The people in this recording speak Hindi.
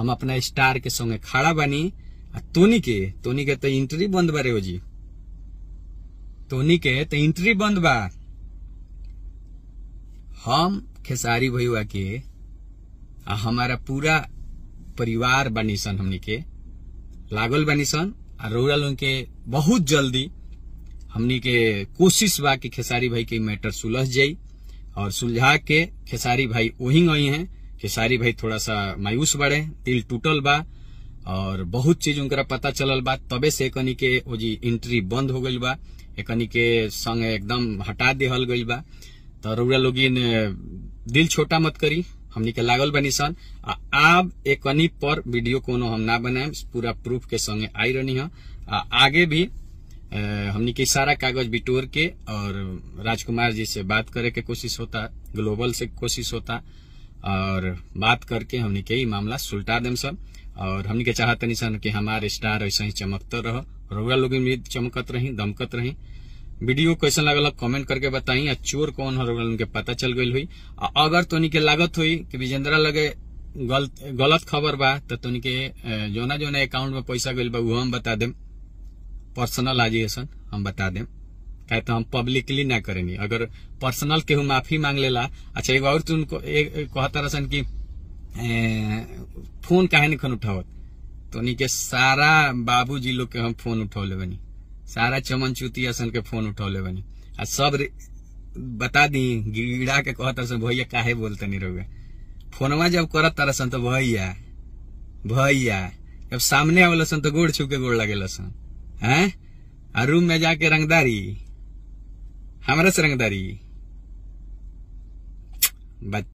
हम अपना स्टार के संगे खड़ा बनी आ तोनी के तोनी के तो इंट्री बंद बा ओजी तोनी के तो इंट्री बंद बा हम खेसारी भैया के आ हमारा पूरा परिवार बनी सन हमने के लागल बनी सन आ लोग के बहुत जल्दी हमने के कोशिश बा कि खेसारी भाई के मैटर सुलझ जाई और सुलझा के खेसारी भाई वही गई हैं खेसारी भाई थोड़ा सा मायूस बड़े दिल टूटल बा और बहुत चीज उनका पता चलल बा तबे से एकनी के वो जी एंट्री बंद हो गई बा एकनी के संग एकदम हटा दिहल गई बा तो रउरा लोग दिल छोटा मत करी हमनी के लागल बनी सन आब एक पर वीडियो कोनो हम ना बनाएम पूरा प्रूफ के संगे आई रही है आ आगे भी हमनी के सारा कागज बिटोर के और राजकुमार जी से बात करे के कोशिश होता ग्लोबल से कोशिश होता और बात करके हमने के मामला सुलटा देम सब और हमने के चाहत नहीं सन कि हमारे स्टार ऐसे ही चमकते रहो रोगा लोग भी चमकत रही दमकत रही वीडियो कैसा लगल कमेंट करके बताई आ चोर कौन है रोगा उनके पता चल गई हुई अगर तो के लागत हुई कि विजेंद्रा लगे गलत गलत खबर बा तो, तो के जोना जोना अकाउंट में पैसा गई बा वो हम बता देम पर्सनल आजिएसन हम बता दे है तो हम पब्लिकली ना करेनी अगर पर्सनल केहू माफी मांग लेला अच्छा एगो और तुमको कहता रहसन की फोन काहे नहीं उठावत तो के सारा बाबूजी लोग के हम फोन ले बनी सारा चमन चुती असन के फोन उठा ले बनी आ सब बता दी गिड़ा के कहता रसन भैया काहे बोलते नहीं रहोगे फोनवा जब करत तरसन तो भैया भैया जब सामने आवल सन तो गोड़ छू के गोड़ लगे सन हैं और रूम में जाके रंगदारी हमारा सरंग दारी बच